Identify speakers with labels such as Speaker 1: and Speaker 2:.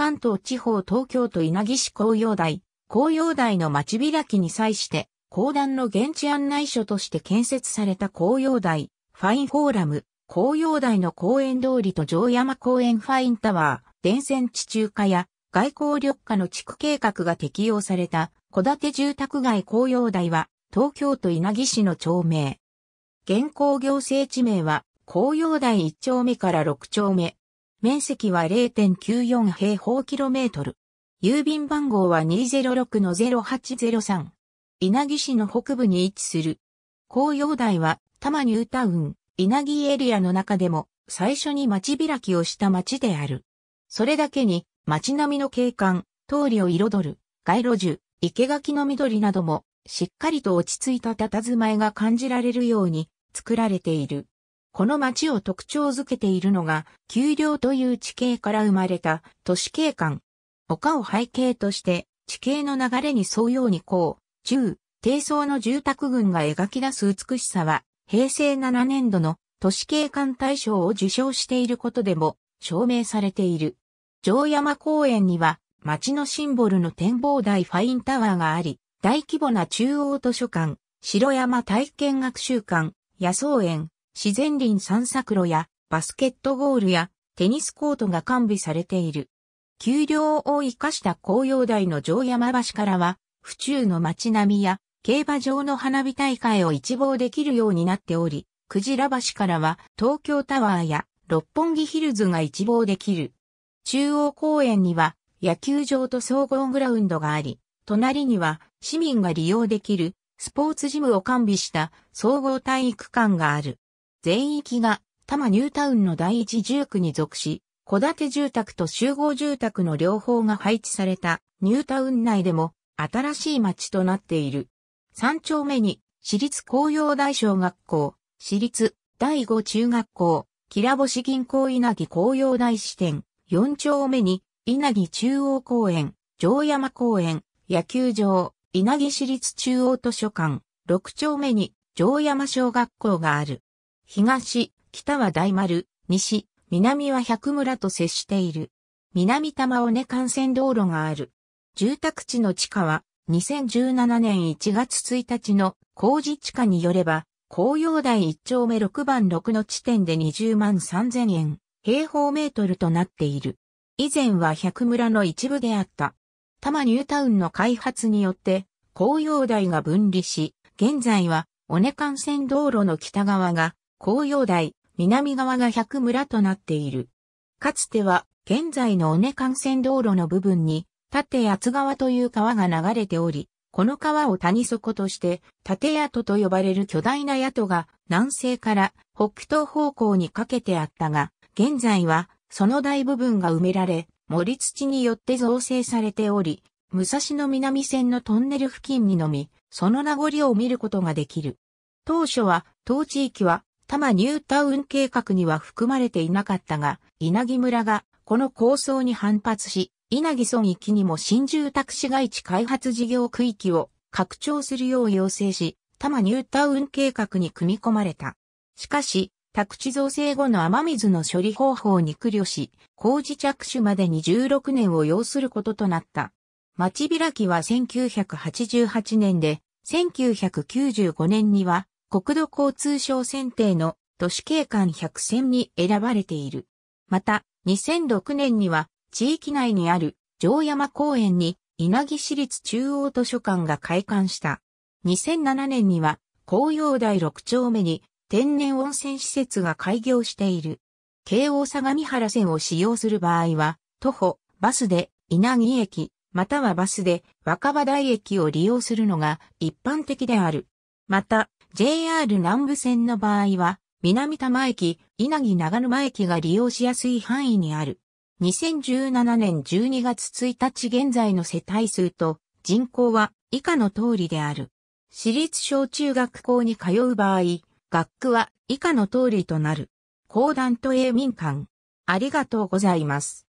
Speaker 1: 関東地方東京都稲城市紅葉台、紅葉台の町開きに際して、公団の現地案内所として建設された紅葉台、ファインフォーラム、紅葉台の公園通りと城山公園ファインタワー、電線地中化や外交緑化の地区計画が適用された、戸建て住宅街紅葉台は、東京都稲城市の町名。現行行政地名は、紅葉台1丁目から6丁目、面積は0.94平方キロメートル。郵便番号は206-0803。稲城市の北部に位置する。紅葉台は多摩ニュータウン、稲城エリアの中でも最初に街開きをした街である。それだけに街並みの景観、通りを彩る街路樹、生垣の緑などもしっかりと落ち着いた佇まいが感じられるように作られている。この町を特徴づけているのが、丘陵という地形から生まれた都市景観。丘を背景として、地形の流れに沿うようにこう、中、低層の住宅群が描き出す美しさは、平成7年度の都市景観大賞を受賞していることでも証明されている。城山公園には町のシンボルの展望台ファインタワーがあり、大規模な中央図書館、城山体験学習館、野草園、自然林散策路やバスケットゴールやテニスコートが完備されている。丘陵を生かした紅葉台の城山橋からは、府中の街並みや競馬場の花火大会を一望できるようになっており、クジラ橋からは東京タワーや六本木ヒルズが一望できる。中央公園には野球場と総合グラウンドがあり、隣には市民が利用できるスポーツジムを完備した総合体育館がある。全域が多摩ニュータウンの第一住区に属し、戸建て住宅と集合住宅の両方が配置されたニュータウン内でも新しい町となっている。3丁目に私立工業大小学校、私立第五中学校、きらぼ銀行稲城工業大支店、4丁目に稲城中央公園、城山公園、野球場、稲城市立中央図書館、6丁目に城山小学校がある。東、北は大丸、西、南は百村と接している。南玉尾根幹線道路がある。住宅地の地下は、2017年1月1日の工事地下によれば、紅葉台1丁目6番6の地点で20万3000円、平方メートルとなっている。以前は百村の一部であった。多摩ニュータウンの開発によって、紅葉台が分離し、現在は、尾根幹線道路の北側が、紅葉台、南側が百村となっている。かつては、現在の尾根幹線道路の部分に、立八川という川が流れており、この川を谷底として、立跡と呼ばれる巨大な跡が南西から北東方向にかけてあったが、現在はその大部分が埋められ、森土によって造成されており、武蔵野南線のトンネル付近にのみ、その名残を見ることができる。当初は、当地域は多摩ニュータウン計画には含まれていなかったが、稲城村がこの構想に反発し、稲城村域にも新住宅市街地開発事業区域を拡張するよう要請し、多摩ニュータウン計画に組み込まれた。しかし、宅地造成後の雨水の処理方法に苦慮し、工事着手までに16年を要することとなった。町開きは1988年で、1995年には国土交通省選定の都市景観100選に選ばれている。また、2006年には地域内にある城山公園に稲城市立中央図書館が開館した。2007年には紅葉台6丁目に天然温泉施設が開業している。京王相模原線を使用する場合は、徒歩、バスで稲城駅、またはバスで若葉台駅を利用するのが一般的である。また、JR 南部線の場合は、南玉駅、稲城長沼駅が利用しやすい範囲にある。2017年12月1日現在の世帯数と人口は以下の通りである。私立小中学校に通う場合、学区は以下の通りとなる。公団と営民間。ありがとうございます。